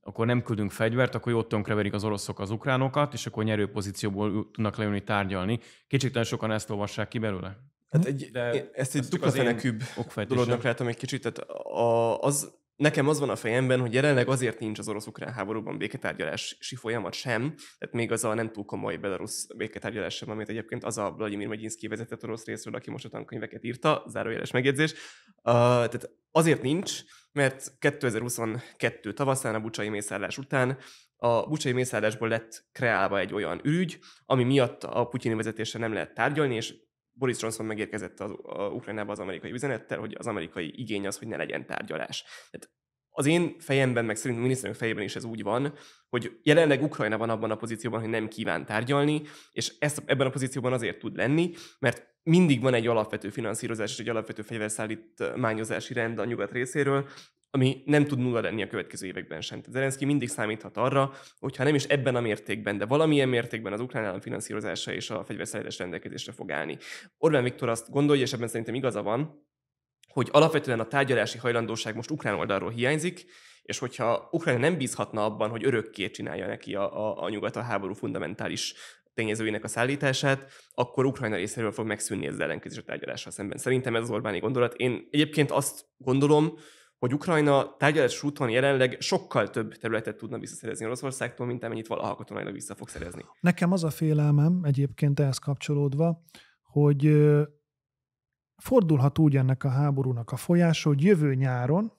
akkor nem küldünk fegyvert, akkor jó tönkreverik az oroszok az ukránokat, és akkor nyerő pozícióból tudnak leülni tárgyalni. Kicsit sokan ezt olvassák ki belőle. Hát egy, De e- ezt egy dupla fenekűbb dolognak látom egy kicsit. Tehát a, az nekem az van a fejemben, hogy jelenleg azért nincs az orosz-ukrán háborúban béketárgyalási folyamat sem, tehát még az a nem túl komoly belarusz béketárgyalás sem, amit egyébként az a Vladimir Magyinszki vezetett orosz részről, aki most a könyveket írta, zárójeles megjegyzés. Uh, tehát azért nincs, mert 2022 tavaszán a bucsai mészállás után a bucsai mészállásból lett kreálva egy olyan ürügy, ami miatt a putyini vezetése nem lehet tárgyalni, és Boris Johnson megérkezett az, a Ukrajnába az amerikai üzenettel, hogy az amerikai igény az, hogy ne legyen tárgyalás. Tehát az én fejemben, meg szerintem a miniszterünk fejében is ez úgy van, hogy jelenleg Ukrajna van abban a pozícióban, hogy nem kíván tárgyalni, és ezt, ebben a pozícióban azért tud lenni, mert mindig van egy alapvető finanszírozás és egy alapvető fegyverszállítmányozási rend a nyugat részéről, ami nem tud nulla lenni a következő években sem. Tehát Zelenszky mindig számíthat arra, hogyha nem is ebben a mértékben, de valamilyen mértékben az ukrán állam finanszírozása és a fegyverszállítás rendelkezésre fog állni. Orbán Viktor azt gondolja, és ebben szerintem igaza van, hogy alapvetően a tárgyalási hajlandóság most ukrán oldalról hiányzik, és hogyha Ukrajna nem bízhatna abban, hogy örökké csinálja neki a, a, a nyugat a háború fundamentális tényezőinek a szállítását, akkor Ukrajna részéről fog megszűnni ez az ellenkezés a tárgyalással szemben. Szerintem ez az Orbáni gondolat. Én egyébként azt gondolom, hogy Ukrajna tárgyalás úton jelenleg sokkal több területet tudna visszaszerezni Oroszországtól, mint amennyit valaha katonailag vissza fog szerezni. Nekem az a félelmem egyébként ehhez kapcsolódva, hogy fordulhat úgy ennek a háborúnak a folyása, hogy jövő nyáron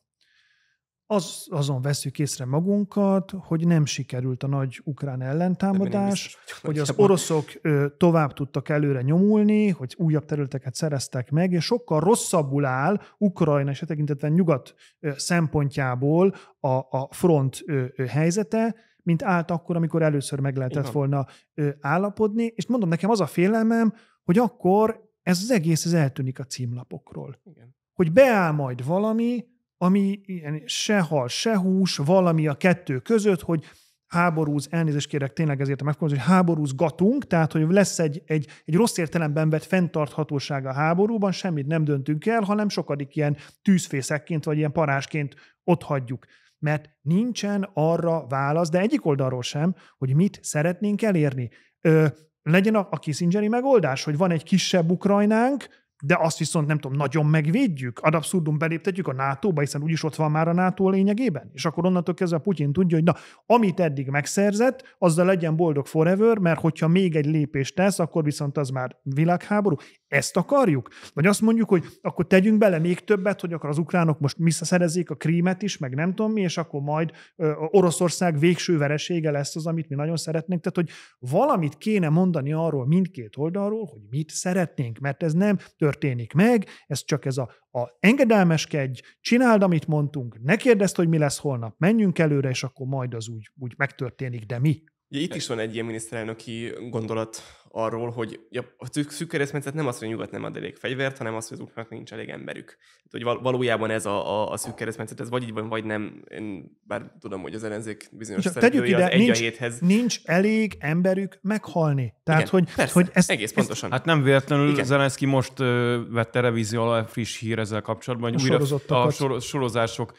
az, azon veszük észre magunkat, hogy nem sikerült a nagy ukrán ellentámadás, biztos, hogy, az oroszok ö, tovább tudtak előre nyomulni, hogy újabb területeket szereztek meg, és sokkal rosszabbul áll Ukrajna és hát tekintetben nyugat ö, szempontjából a, a front ö, ö, helyzete, mint állt akkor, amikor először meg lehetett Igen. volna ö, állapodni, és mondom, nekem az a félelmem, hogy akkor ez az egész ez eltűnik a címlapokról. Igen. Hogy beáll majd valami, ami ilyen se hal, se hús, valami a kettő között, hogy háborúz, elnézést kérek tényleg ezért a megfogalmazás, hogy háborúzgatunk, tehát hogy lesz egy, egy, egy rossz értelemben vett fenntarthatóság a háborúban, semmit nem döntünk el, hanem sokadik ilyen tűzfészekként vagy ilyen parásként ott hagyjuk. Mert nincsen arra válasz, de egyik oldalról sem, hogy mit szeretnénk elérni. Ö, legyen a, a Kissingeri megoldás, hogy van egy kisebb Ukrajnánk, de azt viszont nem tudom, nagyon megvédjük, ad abszurdum beléptetjük a NATO-ba, hiszen úgyis ott van már a NATO lényegében, és akkor onnantól kezdve Putyin tudja, hogy na, amit eddig megszerzett, azzal legyen boldog forever, mert hogyha még egy lépést tesz, akkor viszont az már világháború. Ezt akarjuk? Vagy azt mondjuk, hogy akkor tegyünk bele még többet, hogy akkor az ukránok most visszaszerezzék a krímet is, meg nem tudom mi, és akkor majd ö, Oroszország végső veresége lesz az, amit mi nagyon szeretnénk. Tehát, hogy valamit kéne mondani arról mindkét oldalról, hogy mit szeretnénk, mert ez nem történik meg, ez csak ez a, a engedelmeskedj, csináld, amit mondtunk, ne kérdezd, hogy mi lesz holnap, menjünk előre, és akkor majd az úgy, úgy megtörténik, de mi Ugye itt is van egy ilyen miniszterelnöki gondolat arról, hogy a szűk keresztmetszet nem az, hogy a nyugat nem ad elég fegyvert, hanem az, hogy az ukránoknak nincs elég emberük. Tehát, hogy valójában ez a, a, a szűk keresztmetszet, ez vagy így van, vagy nem. Én bár tudom, hogy az ellenzék bizonyos ja, egy ide, az egy nincs, a héthez. Nincs elég emberük meghalni. Tehát, Igen, hogy, persze, hogy ezt, egész pontosan. Ezt, hát nem véletlenül Igen. Zelenszky most uh, vette revízió alá friss hír ezzel kapcsolatban, hogy a újra a sor, sorozások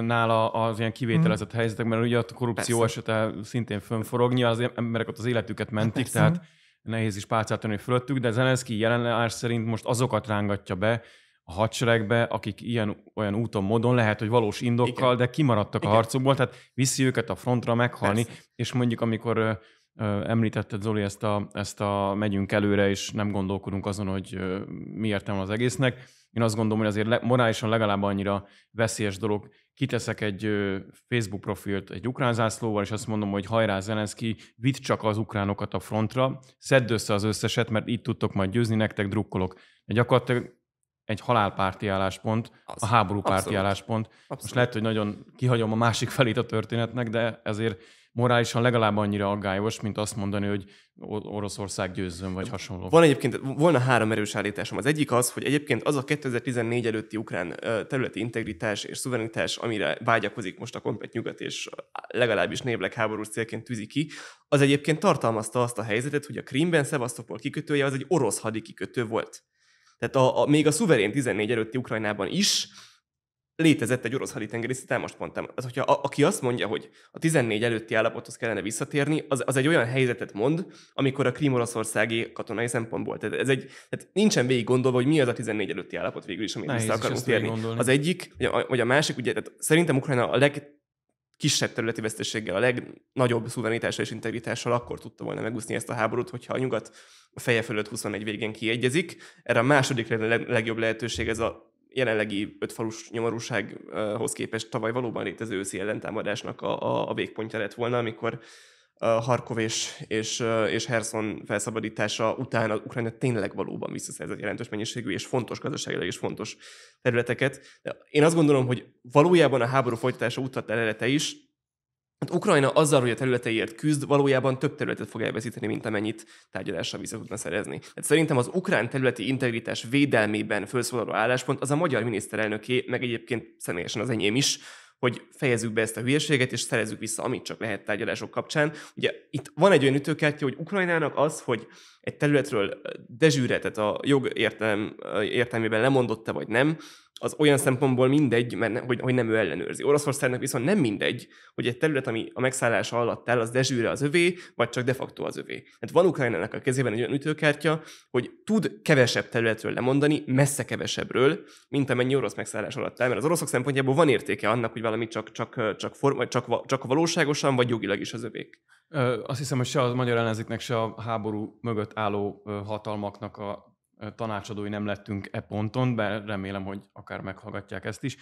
nála az ilyen kivételezett mm. helyzetek, mert ugye a korrupció Persze. esete szintén fönforog, nyilván az emberek ott az életüket mentik, Persze. tehát nehéz is pálcát tenni fölöttük, de Zelenszky jelenlás szerint most azokat rángatja be a hadseregbe, akik ilyen olyan úton, módon lehet, hogy valós indokkal, Igen. de kimaradtak Igen. a harcokból, tehát viszi őket a frontra meghalni, Persze. és mondjuk amikor Említetted Zoli ezt a, ezt a megyünk előre, és nem gondolkodunk azon, hogy mi értem az egésznek. Én azt gondolom, hogy azért le, morálisan legalább annyira veszélyes dolog. Kiteszek egy Facebook profilt egy ukrán zászlóval, és azt mondom, hogy hajrá Zelenszky, vidd csak az ukránokat a frontra, szedd össze az összeset, mert itt tudtok majd győzni, nektek drukkolok. De gyakorlatilag egy halálpárti álláspont, az, a háborúpárti abszolút. álláspont. Abszolút. Most lehet, hogy nagyon kihagyom a másik felét a történetnek, de ezért morálisan legalább annyira aggályos, mint azt mondani, hogy Oroszország győzzön, vagy hasonló. Van egyébként, volna három erős állításom. Az egyik az, hogy egyébként az a 2014 előtti ukrán területi integritás és szuverenitás, amire vágyakozik most a komplet nyugat, és legalábbis névleg háborús célként tűzi ki, az egyébként tartalmazta azt a helyzetet, hogy a Krímben Szevasztopol kikötője az egy orosz hadikikötő volt. Tehát a, a, még a szuverén 14 előtti Ukrajnában is létezett egy orosz haditengerészeti mondtam, Az, hogyha a, aki azt mondja, hogy a 14 előtti állapothoz kellene visszatérni, az, az egy olyan helyzetet mond, amikor a krím oroszországi katonai szempontból. Tehát, ez egy, tehát nincsen végig gondolva, hogy mi az a 14 előtti állapot végül is, amit Nehéz vissza akarunk térni. Az egyik, vagy a, vagy a másik, ugye tehát szerintem Ukrajna a leg kisebb területi veszteséggel, a legnagyobb szuverenitással és integritással akkor tudta volna megúszni ezt a háborút, hogyha a nyugat a feje fölött 21 végén kiegyezik. Erre a második legjobb lehetőség ez a jelenlegi ötfalus nyomorúsághoz képest tavaly valóban létező őszi ellentámadásnak a, a, a végpontja lett volna, amikor Harkov és, és, és Herson felszabadítása után az Ukrajna tényleg valóban visszaszerzett jelentős mennyiségű és fontos gazdaságilag és fontos területeket. De én azt gondolom, hogy valójában a háború folytatása utat területe is Hát Ukrajna azzal, hogy a területeiért küzd, valójában több területet fog elveszíteni, mint amennyit tárgyalásra vissza tudna szerezni. Hát szerintem az ukrán területi integritás védelmében felszólaló álláspont az a magyar miniszterelnöké, meg egyébként személyesen az enyém is, hogy fejezzük be ezt a hülyeséget, és szerezzük vissza, amit csak lehet tárgyalások kapcsán. Ugye itt van egy olyan ütőkártya, hogy Ukrajnának az, hogy egy területről dezsűretet a jog értelmében lemondotta vagy nem, az olyan szempontból mindegy, mert ne, hogy, hogy nem ő ellenőrzi. Oroszországnak viszont nem mindegy, hogy egy terület, ami a megszállása alatt áll, az dezsűre az övé, vagy csak de facto az övé. Mert hát van Ukrajnának a kezében egy olyan ütőkártya, hogy tud kevesebb területről lemondani, messze kevesebbről, mint amennyi orosz megszállás alatt áll, mert az oroszok szempontjából van értéke annak, hogy valami csak, csak, csak, form, csak, csak valóságosan, vagy jogilag is az övék. Azt hiszem, hogy se a magyar ellenzéknek, se a háború mögött álló hatalmaknak a tanácsadói nem lettünk e ponton, de remélem, hogy akár meghallgatják ezt is.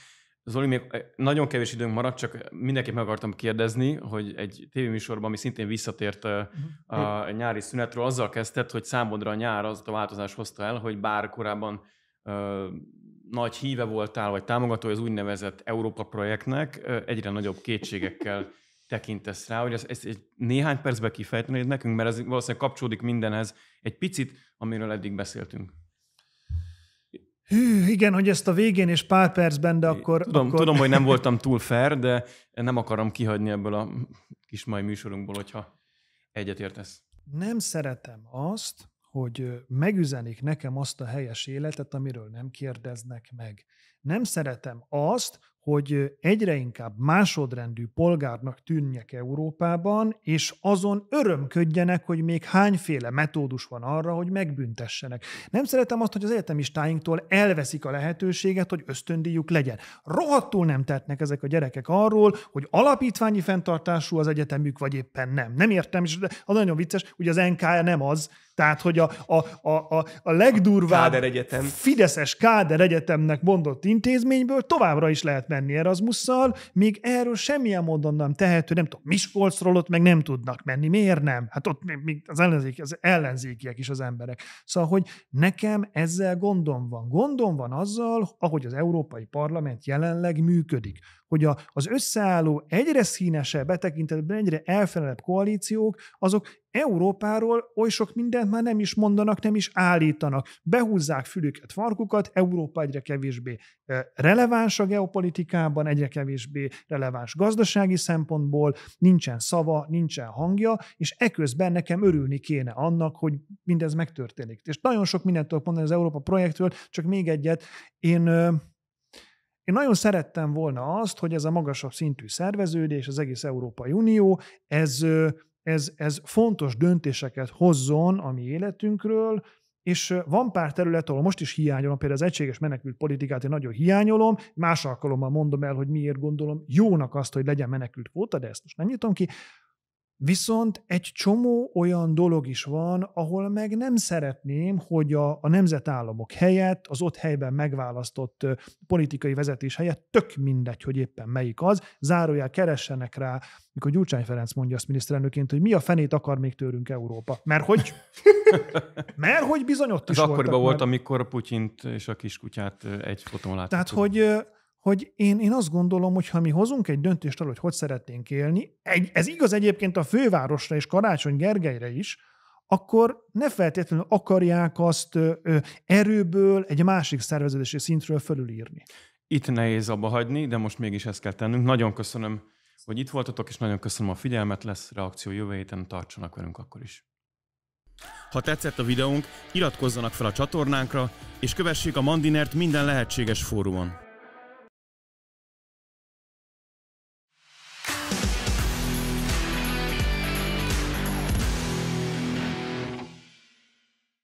Zoli, még eh, nagyon kevés időnk maradt, csak mindenképp meg akartam kérdezni, hogy egy tévéműsorban, ami szintén visszatért eh, mhm. a nyári szünetről, azzal kezdett, hogy számodra a nyár az a változás hozta el, hogy bár korábban eh, nagy híve voltál, vagy támogatója az úgynevezett Európa projektnek, egyre nagyobb kétségekkel tekintesz rá, hogy ezt, egy néhány percben kifejtenéd nekünk, mert ez valószínűleg kapcsolódik mindenhez egy picit, amiről eddig beszéltünk. Hű, igen, hogy ezt a végén és pár percben, de akkor... Tudom, akkor... tudom hogy nem voltam túl fair, de nem akarom kihagyni ebből a kis mai műsorunkból, hogyha egyetértesz. Nem szeretem azt, hogy megüzenik nekem azt a helyes életet, amiről nem kérdeznek meg. Nem szeretem azt, hogy egyre inkább másodrendű polgárnak tűnjek Európában, és azon örömködjenek, hogy még hányféle metódus van arra, hogy megbüntessenek. Nem szeretem azt, hogy az egyetemistáinktól elveszik a lehetőséget, hogy ösztöndíjuk legyen. Rohadtul nem tettnek ezek a gyerekek arról, hogy alapítványi fenntartású az egyetemük, vagy éppen nem. Nem értem, és az nagyon vicces, hogy az NK nem az, tehát, hogy a, a, a, a legdurvább a Káder Egyetem. Fideszes Káder Egyetemnek mondott intézményből továbbra is lehet menni Erasmusszal, még erről semmilyen módon nem tehető, nem tudom, Miskolcról ott meg nem tudnak menni. Miért nem? Hát ott még az, ellenzék, az ellenzékiek is az emberek. Szóval, hogy nekem ezzel gondom van. Gondom van azzal, ahogy az Európai Parlament jelenleg működik hogy a, az összeálló egyre színesebb, betekintetben egyre elfelelebb koalíciók, azok Európáról oly sok mindent már nem is mondanak, nem is állítanak. Behúzzák fülüket, farkukat, Európa egyre kevésbé e, releváns a geopolitikában, egyre kevésbé releváns gazdasági szempontból, nincsen szava, nincsen hangja, és eközben nekem örülni kéne annak, hogy mindez megtörténik. És nagyon sok mindent tudok mondani az Európa projektről, csak még egyet. Én én nagyon szerettem volna azt, hogy ez a magasabb szintű szerveződés, az egész Európai Unió, ez, ez, ez fontos döntéseket hozzon a mi életünkről, és van pár terület, ahol most is hiányolom, például az egységes menekült politikát én nagyon hiányolom, más alkalommal mondom el, hogy miért gondolom jónak azt, hogy legyen menekült kvóta, de ezt most nem nyitom ki. Viszont egy csomó olyan dolog is van, ahol meg nem szeretném, hogy a, a nemzetállamok helyett, az ott helyben megválasztott politikai vezetés helyett, tök mindegy, hogy éppen melyik az, zárójel keressenek rá, mikor Gyurcsány Ferenc mondja azt miniszterelnöként, hogy mi a fenét akar még tőlünk Európa. Mert hogy? Mert hogy bizony ott Ez is akkoriban volt, amikor Putyint és a kiskutyát egy fotón láttuk. Tehát, hogy hogy én, én azt gondolom, hogy ha mi hozunk egy döntést arról, hogy hogy szeretnénk élni, egy, ez igaz egyébként a fővárosra és Karácsony Gergelyre is, akkor ne feltétlenül akarják azt ö, ö, erőből egy másik szerveződési szintről fölülírni. Itt nehéz abba hagyni, de most mégis ezt kell tennünk. Nagyon köszönöm, hogy itt voltatok, és nagyon köszönöm a figyelmet. Lesz reakció jövő héten, tartsanak velünk akkor is. Ha tetszett a videónk, iratkozzanak fel a csatornánkra, és kövessék a Mandinert minden lehetséges fórumon.